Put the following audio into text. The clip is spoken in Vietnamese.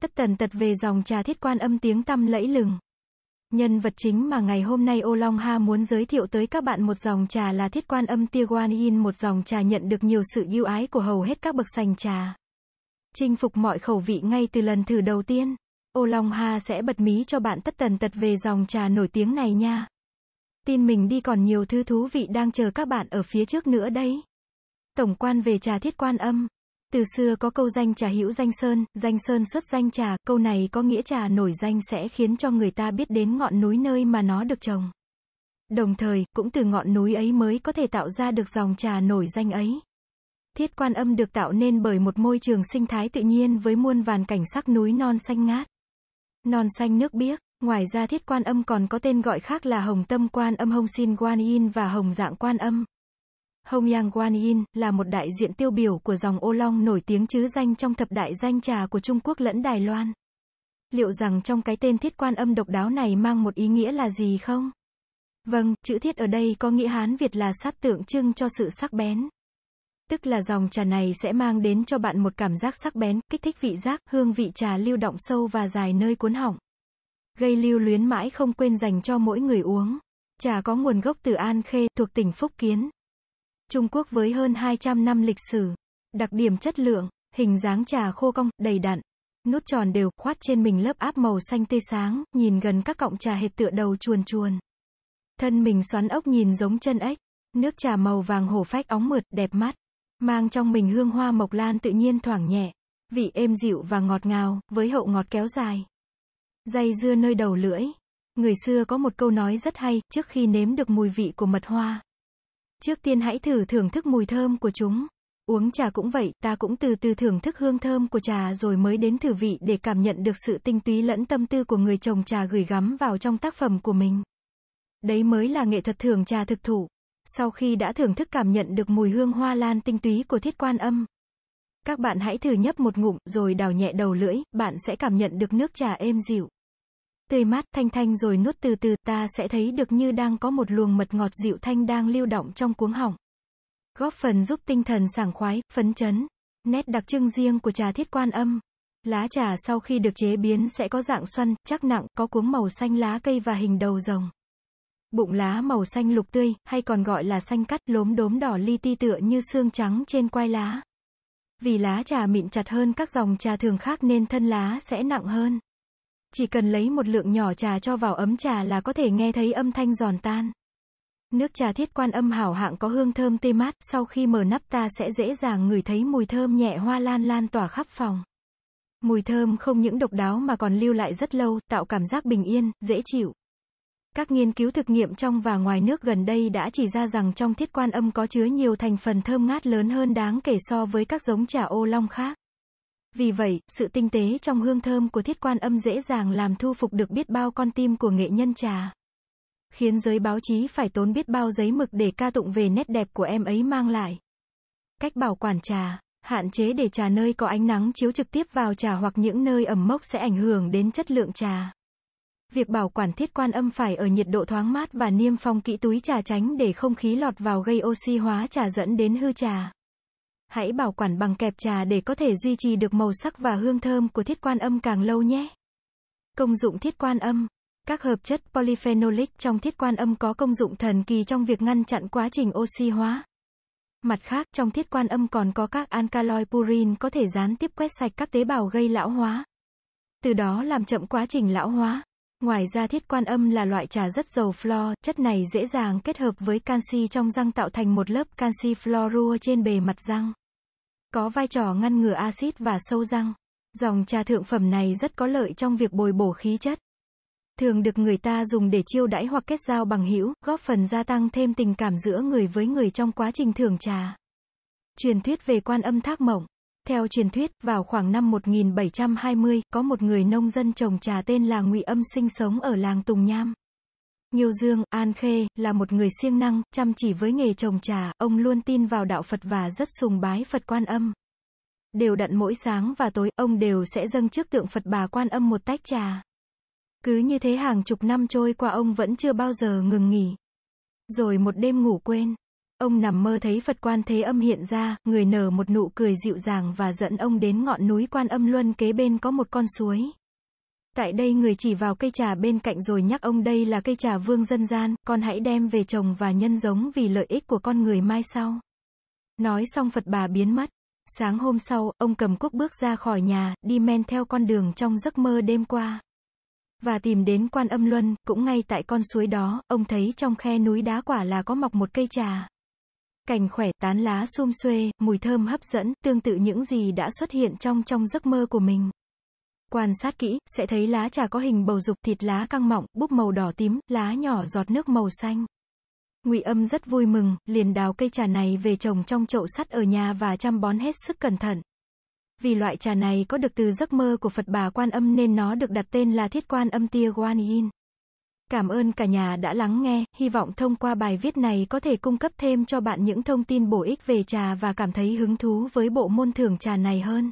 tất tần tật về dòng trà thiết quan âm tiếng tăm lẫy lừng. Nhân vật chính mà ngày hôm nay Ô Long Ha muốn giới thiệu tới các bạn một dòng trà là thiết quan âm tia quan Yin một dòng trà nhận được nhiều sự yêu ái của hầu hết các bậc sành trà. Chinh phục mọi khẩu vị ngay từ lần thử đầu tiên. Ô Long Ha sẽ bật mí cho bạn tất tần tật về dòng trà nổi tiếng này nha. Tin mình đi còn nhiều thứ thú vị đang chờ các bạn ở phía trước nữa đấy. Tổng quan về trà thiết quan âm từ xưa có câu danh trà hữu danh sơn, danh sơn xuất danh trà, câu này có nghĩa trà nổi danh sẽ khiến cho người ta biết đến ngọn núi nơi mà nó được trồng. Đồng thời, cũng từ ngọn núi ấy mới có thể tạo ra được dòng trà nổi danh ấy. Thiết quan âm được tạo nên bởi một môi trường sinh thái tự nhiên với muôn vàn cảnh sắc núi non xanh ngát. Non xanh nước biếc, ngoài ra thiết quan âm còn có tên gọi khác là hồng tâm quan âm hồng xin quan in và hồng dạng quan âm, Hong Yang Guan Yin là một đại diện tiêu biểu của dòng ô long nổi tiếng chứ danh trong thập đại danh trà của Trung Quốc lẫn Đài Loan. Liệu rằng trong cái tên thiết quan âm độc đáo này mang một ý nghĩa là gì không? Vâng, chữ thiết ở đây có nghĩa Hán Việt là sát tượng trưng cho sự sắc bén. Tức là dòng trà này sẽ mang đến cho bạn một cảm giác sắc bén, kích thích vị giác, hương vị trà lưu động sâu và dài nơi cuốn họng. Gây lưu luyến mãi không quên dành cho mỗi người uống. Trà có nguồn gốc từ An Khê, thuộc tỉnh Phúc Kiến. Trung Quốc với hơn 200 năm lịch sử. Đặc điểm chất lượng, hình dáng trà khô cong, đầy đặn. Nút tròn đều, khoát trên mình lớp áp màu xanh tươi sáng, nhìn gần các cọng trà hệt tựa đầu chuồn chuồn. Thân mình xoắn ốc nhìn giống chân ếch. Nước trà màu vàng hổ phách óng mượt, đẹp mắt. Mang trong mình hương hoa mộc lan tự nhiên thoảng nhẹ. Vị êm dịu và ngọt ngào, với hậu ngọt kéo dài. Dây dưa nơi đầu lưỡi. Người xưa có một câu nói rất hay, trước khi nếm được mùi vị của mật hoa, Trước tiên hãy thử thưởng thức mùi thơm của chúng. Uống trà cũng vậy, ta cũng từ từ thưởng thức hương thơm của trà rồi mới đến thử vị để cảm nhận được sự tinh túy lẫn tâm tư của người trồng trà gửi gắm vào trong tác phẩm của mình. Đấy mới là nghệ thuật thưởng trà thực thụ. Sau khi đã thưởng thức cảm nhận được mùi hương hoa lan tinh túy của thiết quan âm, các bạn hãy thử nhấp một ngụm rồi đào nhẹ đầu lưỡi, bạn sẽ cảm nhận được nước trà êm dịu tươi mát thanh thanh rồi nuốt từ từ, ta sẽ thấy được như đang có một luồng mật ngọt dịu thanh đang lưu động trong cuống họng. Góp phần giúp tinh thần sảng khoái, phấn chấn. Nét đặc trưng riêng của trà thiết quan âm. Lá trà sau khi được chế biến sẽ có dạng xoăn, chắc nặng, có cuống màu xanh lá cây và hình đầu rồng. Bụng lá màu xanh lục tươi, hay còn gọi là xanh cắt, lốm đốm đỏ li ti tựa như xương trắng trên quai lá. Vì lá trà mịn chặt hơn các dòng trà thường khác nên thân lá sẽ nặng hơn. Chỉ cần lấy một lượng nhỏ trà cho vào ấm trà là có thể nghe thấy âm thanh giòn tan. Nước trà thiết quan âm hảo hạng có hương thơm tê mát, sau khi mở nắp ta sẽ dễ dàng ngửi thấy mùi thơm nhẹ hoa lan lan tỏa khắp phòng. Mùi thơm không những độc đáo mà còn lưu lại rất lâu, tạo cảm giác bình yên, dễ chịu. Các nghiên cứu thực nghiệm trong và ngoài nước gần đây đã chỉ ra rằng trong thiết quan âm có chứa nhiều thành phần thơm ngát lớn hơn đáng kể so với các giống trà ô long khác. Vì vậy, sự tinh tế trong hương thơm của thiết quan âm dễ dàng làm thu phục được biết bao con tim của nghệ nhân trà. Khiến giới báo chí phải tốn biết bao giấy mực để ca tụng về nét đẹp của em ấy mang lại. Cách bảo quản trà Hạn chế để trà nơi có ánh nắng chiếu trực tiếp vào trà hoặc những nơi ẩm mốc sẽ ảnh hưởng đến chất lượng trà. Việc bảo quản thiết quan âm phải ở nhiệt độ thoáng mát và niêm phong kỹ túi trà tránh để không khí lọt vào gây oxy hóa trà dẫn đến hư trà. Hãy bảo quản bằng kẹp trà để có thể duy trì được màu sắc và hương thơm của thiết quan âm càng lâu nhé. Công dụng thiết quan âm các hợp chất polyphenolic trong thiết quan âm có công dụng thần kỳ trong việc ngăn chặn quá trình oxy hóa. Mặt khác, trong thiết quan âm còn có các alkaloid purin có thể gián tiếp quét sạch các tế bào gây lão hóa. Từ đó làm chậm quá trình lão hóa. Ngoài ra thiết quan âm là loại trà rất giàu flor, chất này dễ dàng kết hợp với canxi trong răng tạo thành một lớp canxi fluorua trên bề mặt răng. Có vai trò ngăn ngừa axit và sâu răng. Dòng trà thượng phẩm này rất có lợi trong việc bồi bổ khí chất. Thường được người ta dùng để chiêu đãi hoặc kết giao bằng hữu, góp phần gia tăng thêm tình cảm giữa người với người trong quá trình thưởng trà. Truyền thuyết về quan âm thác mộng theo truyền thuyết, vào khoảng năm 1720, có một người nông dân trồng trà tên là Ngụy Âm sinh sống ở làng Tùng Nham. Nghiêu Dương, An Khê, là một người siêng năng, chăm chỉ với nghề trồng trà, ông luôn tin vào đạo Phật và rất sùng bái Phật Quan Âm. Đều đặn mỗi sáng và tối, ông đều sẽ dâng trước tượng Phật bà Quan Âm một tách trà. Cứ như thế hàng chục năm trôi qua ông vẫn chưa bao giờ ngừng nghỉ. Rồi một đêm ngủ quên. Ông nằm mơ thấy Phật quan thế âm hiện ra, người nở một nụ cười dịu dàng và dẫn ông đến ngọn núi quan âm luân kế bên có một con suối. Tại đây người chỉ vào cây trà bên cạnh rồi nhắc ông đây là cây trà vương dân gian, con hãy đem về trồng và nhân giống vì lợi ích của con người mai sau. Nói xong Phật bà biến mất. Sáng hôm sau, ông cầm cúc bước ra khỏi nhà, đi men theo con đường trong giấc mơ đêm qua. Và tìm đến quan âm luân, cũng ngay tại con suối đó, ông thấy trong khe núi đá quả là có mọc một cây trà cành khỏe, tán lá xum xuê, mùi thơm hấp dẫn, tương tự những gì đã xuất hiện trong trong giấc mơ của mình. Quan sát kỹ, sẽ thấy lá trà có hình bầu dục, thịt lá căng mọng, búp màu đỏ tím, lá nhỏ giọt nước màu xanh. Ngụy Âm rất vui mừng, liền đào cây trà này về trồng trong chậu sắt ở nhà và chăm bón hết sức cẩn thận. Vì loại trà này có được từ giấc mơ của Phật bà Quan Âm nên nó được đặt tên là Thiết Quan Âm Tia Guan Yin. Cảm ơn cả nhà đã lắng nghe, hy vọng thông qua bài viết này có thể cung cấp thêm cho bạn những thông tin bổ ích về trà và cảm thấy hứng thú với bộ môn thưởng trà này hơn.